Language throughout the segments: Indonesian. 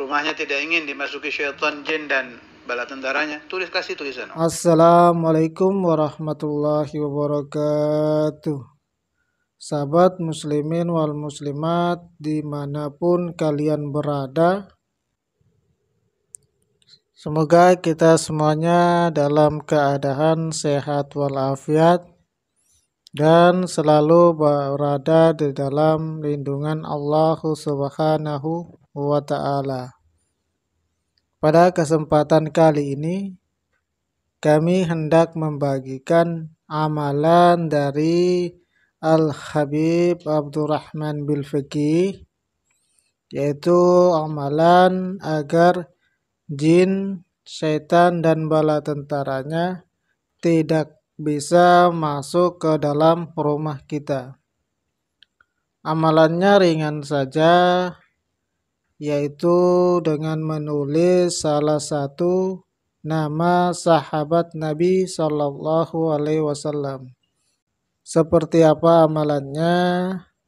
rumahnya tidak ingin dimasuki syaitan jin dan bala tentaranya tulis kasih tulisan Assalamualaikum warahmatullahi wabarakatuh sahabat muslimin wal muslimat dimanapun kalian berada Semoga kita semuanya dalam keadaan sehat walafiat dan selalu berada di dalam lindungan Allah Subhanahu wa ta'ala. Pada kesempatan kali ini, kami hendak membagikan amalan dari Al-Habib Abdurrahman Bil yaitu amalan agar jin, setan, dan bala tentaranya tidak bisa masuk ke dalam rumah kita. Amalannya ringan saja, yaitu dengan menulis salah satu nama sahabat Nabi Shallallahu Alaihi Wasallam. Seperti apa amalannya?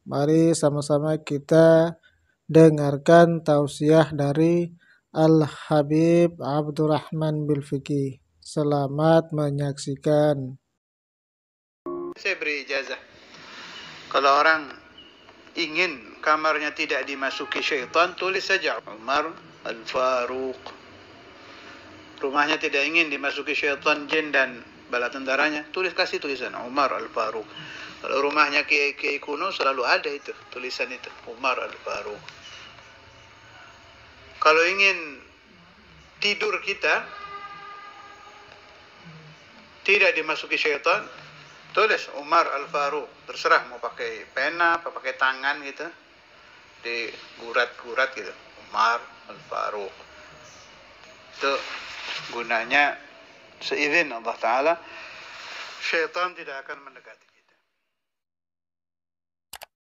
Mari sama-sama kita dengarkan tausiah dari Al Habib Abdurrahman Bilfiki. Selamat menyaksikan. Saya beri ijazah. Kalau orang ingin kamarnya tidak dimasuki syaitan, tulis saja Umar Al-Faruq. Rumahnya tidak ingin dimasuki syaitan, jin dan bala tentaranya, tulis kasih tulisan Umar Al-Faruq. Kalau rumahnya kiai-kiai kuno selalu ada itu tulisan itu Umar Al-Faruq. Kalau ingin tidur kita tidak dimasuki syaitan, tulis Umar Al Faruq terserah mau pakai pena apa pakai tangan gitu digurat-gurat gitu Umar Al Faruq itu gunanya seizin Allah Taala syaitan tidak akan mendekati